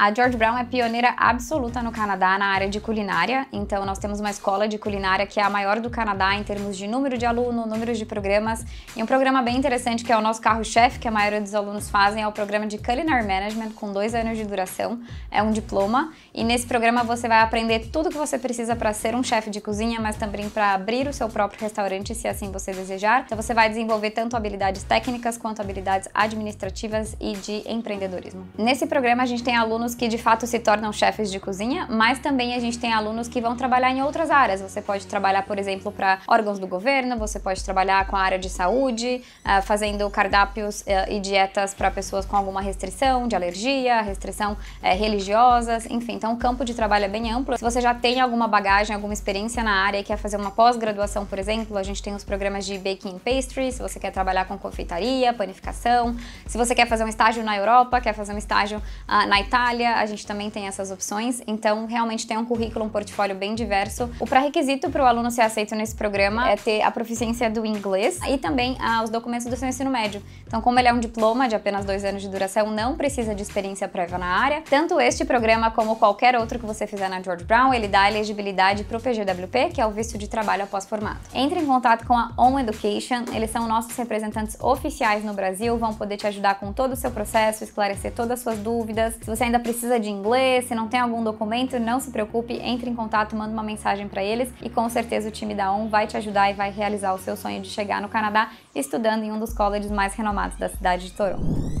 A George Brown é pioneira absoluta no Canadá na área de culinária, então nós temos uma escola de culinária que é a maior do Canadá em termos de número de aluno, números de programas, e um programa bem interessante que é o nosso carro-chefe, que a maioria dos alunos fazem, é o programa de Culinary Management, com dois anos de duração, é um diploma, e nesse programa você vai aprender tudo que você precisa para ser um chefe de cozinha, mas também para abrir o seu próprio restaurante, se assim você desejar. Então você vai desenvolver tanto habilidades técnicas quanto habilidades administrativas e de empreendedorismo. Nesse programa a gente tem alunos alunos que de fato se tornam chefes de cozinha, mas também a gente tem alunos que vão trabalhar em outras áreas. Você pode trabalhar, por exemplo, para órgãos do governo, você pode trabalhar com a área de saúde, ah, fazendo cardápios ah, e dietas para pessoas com alguma restrição de alergia, restrição eh, religiosas, enfim. Então, o campo de trabalho é bem amplo. Se você já tem alguma bagagem, alguma experiência na área e quer fazer uma pós-graduação, por exemplo, a gente tem os programas de baking pastry, se você quer trabalhar com confeitaria, panificação, se você quer fazer um estágio na Europa, quer fazer um estágio ah, na Itália, a gente também tem essas opções, então realmente tem um currículo, um portfólio bem diverso. O pré-requisito para o aluno ser aceito nesse programa é ter a proficiência do inglês e também ah, os documentos do seu ensino médio. Então, como ele é um diploma de apenas dois anos de duração, não precisa de experiência prévia na área. Tanto este programa como qualquer outro que você fizer na George Brown, ele dá elegibilidade para o PGWP, que é o visto de trabalho após formato. Entre em contato com a On Education, eles são nossos representantes oficiais no Brasil, vão poder te ajudar com todo o seu processo, esclarecer todas as suas dúvidas. Se você ainda precisa de inglês, se não tem algum documento, não se preocupe, entre em contato, manda uma mensagem para eles e com certeza o time da ON vai te ajudar e vai realizar o seu sonho de chegar no Canadá estudando em um dos colleges mais renomados da cidade de Toronto.